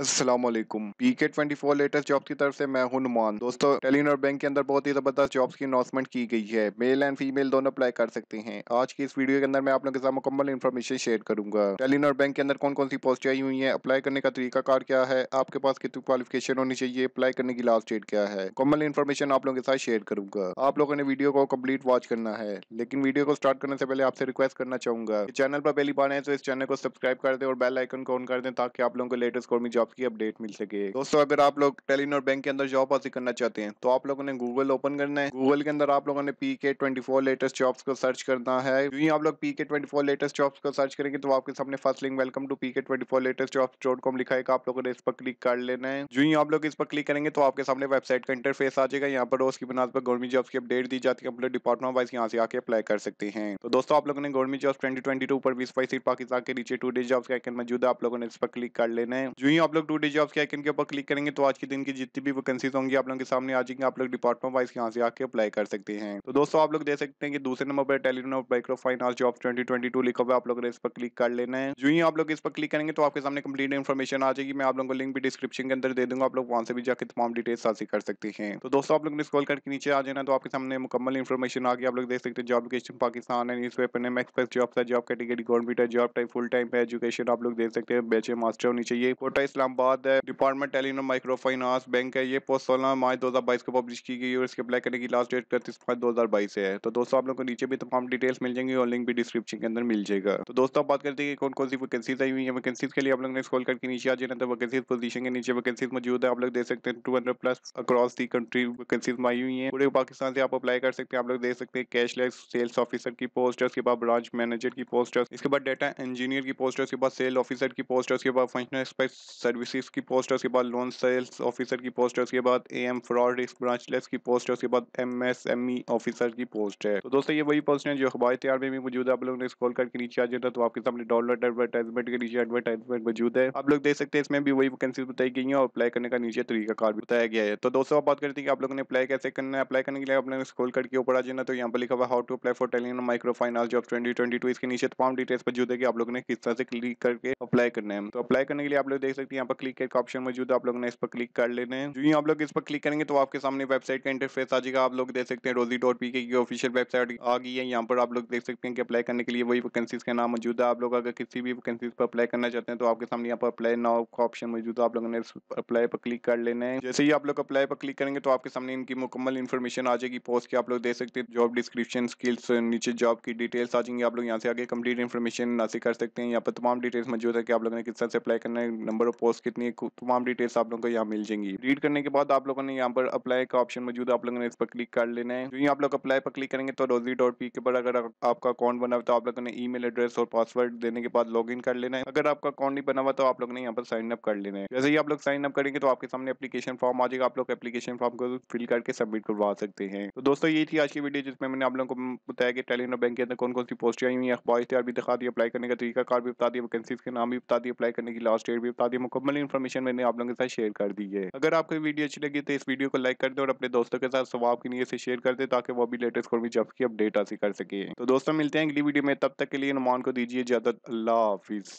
Aslam P K twenty four latest job की तरफ से मैं हूं नुमान दोस्तों टेलीनॉर बैंक के अंदर बहुत ही ज़बरदस्त जॉब्स की अनाउंसमेंट की गई है मेल एंड फीमेल दोनों अप्लाई कर सकते हैं आज की इस वीडियो के अंदर मैं आप लोगों के साथ मुकम्मल इन्फॉर्मेशन शेयर करूंगा टेलीनोर बैंक के अंदर कौन कौन सी पोस्ट आई हुई है अप्लाई करने का तरीका कार क्या है आपके पास कितनी क्वालिफिकेशन होनी चाहिए अप्लाई करने की लास्ट डेट क्या है मुकम्मल इन्फॉर्मेशन आप लोगों के साथ शेयर करूंगा आप लोगों ने वीडियो को कम्प्लीट वॉच करना है लेकिन वीडियो को स्टार्ट करने से पहले आपसे रिक्वेस्ट करना चाहूंगा चैनल पर पहली बार है तो इस चैनल को सब्सक्राइब कर दे और बेल आइकन को ऑन कर दें ताकि आप लोगों को लेटेस्ट कॉर्मी जॉब की अपडेट मिल सके दोस्तों अगर आप लोग टेलीनोर बैंक के अंदर जॉब हासिल करना चाहते हैं तो आप लोगों ने गूगल ओपन करना है गूगल के अंदर आप लोगों ने P K twenty four latest jobs को सर्च करना है क्योंकि आप लोग P K twenty four latest jobs को सर्च करेंगे तो आपके सामने first link welcome to P K twenty four latest job dot com लिखा है आप लोगों ने इस पर क्लिक कर लेना है जो ही आप लोग इस पर क्लिक करेंगे तो आपके सामने वेबसाइट का इंटरफेस आ जाएगा यहाँ पर रोज की बुनियाद पर गवर्नमेंट जॉब की अपडेट दी जाती है अपने डिपार्टमेंट वाइज यहाँ से आके अप्लाई कर सकते हैं तो दोस्तों आप लोगों ने government job twenty twenty two पर बीस फीसद पाकिस्तान के नीचे टू डे जॉब का मौजूद है आप लोगों ने इस पर क्लिक कर लेना है जो ही आप लोग टू डी जॉब के आइकन के ऊपर क्लिक करेंगे तो आज के दिन की जितनी भी वैकेंसीज होंगी आप लोगों के सामने आ जाएंगे आप लोग डिपार्टमेंट वाइज यहाँ से आके अप्लाई कर सकते हैं तो दोस्तों आप लोग देख सकते हैं कि दूसरे नंबर पर Telenor micro finance job twenty twenty लिखा हुआ आप लोग इस पर क्लिक कर लेना है जो ही आप लोग इस पर क्लिक करेंगे तो आपके सामने कंप्लीट इन्फॉर्मेशन आ जाएगी मैं आप लोगों को लिंक भी डिस्क्रिप्शन के अंदर दे दूंगा आप लोग वहां से भी जाकर तमाम डिटेल्स हासिल कर सकते हैं तो दोस्तों आप लोग स्कॉल करके नीचे आ जाना तो आपके सामने मुकम्मल इन्फॉर्मेशन आ गई आप लोग देख सकते हैं जॉब लोकेशन पाकिस्तान है news paper name Express job है जॉब कैटेगरी गवर्नमेंट है जॉब टाइप फुल टाइम है एजुकेशन आप लोग देख सकते हैं बेचे मास्टर होनी चाहिए कोटा इस्लाम इस्लामाबाद है department Telenor micro finance bank है ये पोस्ट सोलह मार्च दो हज़ार बाईस को पब्लिश की गई और इसके अप्लाई करने की लास्ट डेट इकतीस मार्च दो हज़ार बाईस है तो दोस्तों आप लोग को नीचे भी तमाम डिटेल्स मिल जाएंगे और लिंक भी डिस्क्रिप्शन के अंदर मिल जाएगा तो दोस्तों आप बात करते हैं कि कौन कौन सी वैकेंसीज आई हुई है वैकेंसीज के लिए आप लोगों ने स्कॉल करके नीचे आ जाए तो वैकेंसीज पोजीशन के नीचे वैकेंसीज मौजूद है आप लोग देख सकते हैं two hundred plus across the country vacancies आई हुई है पूरे पाकिस्तान से आप अप्लाई कर सकते हैं आप लोग देख सकते हैं कैशलेस सेल्स ऑफिसर की पोस्ट उसके बाद ब्रांच मैनेजर की पोस्ट इसके बाद डेटा इंजीनियर की पोस्ट उसके बाद सेल ऑफिसर की पोस्ट उसके बाद फंक्शनल एक्सपर्ट सर्विसेज की पोस्ट है उसके बाद लोन सेल्स ऑफिसर की पोस्ट है उसके बाद A M fraud risk branchless की पोस्ट है उसके बाद M S M E officer की पोस्ट है तो दोस्तों ये वही पोस्ट है जो अखबार तैयार में भी मौजूद है आप लोग ने स्कॉल करके नीचे आ जाता तो आपके सामने डॉलर एडवर्टाइजमेंट के नीचे एडवर्टाइजमेंट मौजूद है आप लोग देख सकते हैं इसमें भी वही वैकेंसी बताई गई है और अप्लाई करने का नीचे तरीका कार बताया गया है तो दोस्तों आप बात करते हैं कि आप लोगों ने अप्लाई कैसे करना है अप्लाई करने के लिए आप लोगों ने स्कॉल करके ऊपर आ जाना तो यहाँ पर लिखा हुआ how to apply for Telenor micro finance job twenty two इसके नीचे तमाम डिटेल्स मौजूद है कि आप लोगों ने किस तरह से क्लिक करके अप्लाई करना है तो अप्लाई करने के लिए आप लोग देख सकते हैं यहाँ पर क्लिक का ऑप्शन मौजूद है आप लोग ने इस पर क्लिक कर लेने जो ही आप लोग इस पर क्लिक करेंगे तो आपके सामने वेबसाइट का इंटरफेस आ जाएगा आप लोग देख सकते हैं Rozee dot P K official website आ गई है यहाँ पर आप लोग देख सकते हैं कि अप्लाई करने के लिए वही वैकेंसीज का नाम मौजूद है आप लोग अगर किसी भी वैकेंसी पर अप्लाई करना चाहते हैं तो आपके सामने यहाँ पर अप्लाई नाउ का ऑप्शन मौजूद है आप लोगों ने अप्लाई पर क्लिक कर लेने जैसे ही आप लोग अप्लाई पर क्लिक करेंगे तो आपके सामने इनकी मुकम्मल इन्फॉर्मेशन आ जाएगी पोस्ट की आप लोग देख सकते हैं जॉब डिस्क्रिप्शन स्किल्स नीचे जॉब की डिटेल्स आ जाएंगी आप लोग यहाँ से आगे कंप्लीट इन्फॉर्मेशन हासिल कर सकते हैं यहाँ पर तमाम डिटेल्स मौजूद है कि आप लोगों ने किस तरह से अप्लाई करना है नंबर ऑफ पोस्ट कॉस्ट कितनी है तमाम डिटेल्स आप लोगों को यहाँ मिल जाएंगी रीड करने के बाद आप लोगों ने यहाँ पर अप्लाई का ऑप्शन मौजूद है आप लोगों ने इस पर क्लिक कर लेना है जो आप लोग अप्लाई पर क्लिक करेंगे तो रोजी डॉट पी के पर अगर आपका अकाउंट बना हुआ तो आप लोगों ने ई एड्रेस और पासवर्ड देने के बाद लॉग कर लेना है अगर आपका अकाउंट नहीं बना हुआ तो आप लोगों ने यहाँ पर साइन अप कर लेना है जैसे ही आप लोग साइन अप करेंगे तो आपके सामने अपलीकेशन फॉर्म आ जाएगा आप लोग अपलीकेशन फॉर्म को फिल करके सबमिट करवा सकते हैं तो दोस्तों ये थी आज की वीडियो जिसमें मैंने आप लोगों को बताया कि टेलीनो बैंक के अंदर कौन कौन सी पोस्ट आई हुई अखबार भी दिखा दी अप्लाई करने का तरीका कार भी बता दिया वैकेंसी के नाम भी बता दिए अप्लाई करने की लास्ट डेट भी बता दी मुकम्मल मुकम्मल इन्फॉर्मेशन मैंने आप लोगों के साथ शेयर कर दी है अगर आपको वीडियो अच्छी लगी तो इस वीडियो को लाइक कर दे और अपने दोस्तों के साथ स्वाब की लिए से शेयर कर दे ताकि वो भी लेटेस्ट कॉर्मी जॉब की अपडेट हासिल कर सके तो दोस्तों मिलते हैं अगली वीडियो में तब तक के लिए नुमान को दीजिए इजाजत अल्लाह हाफिज़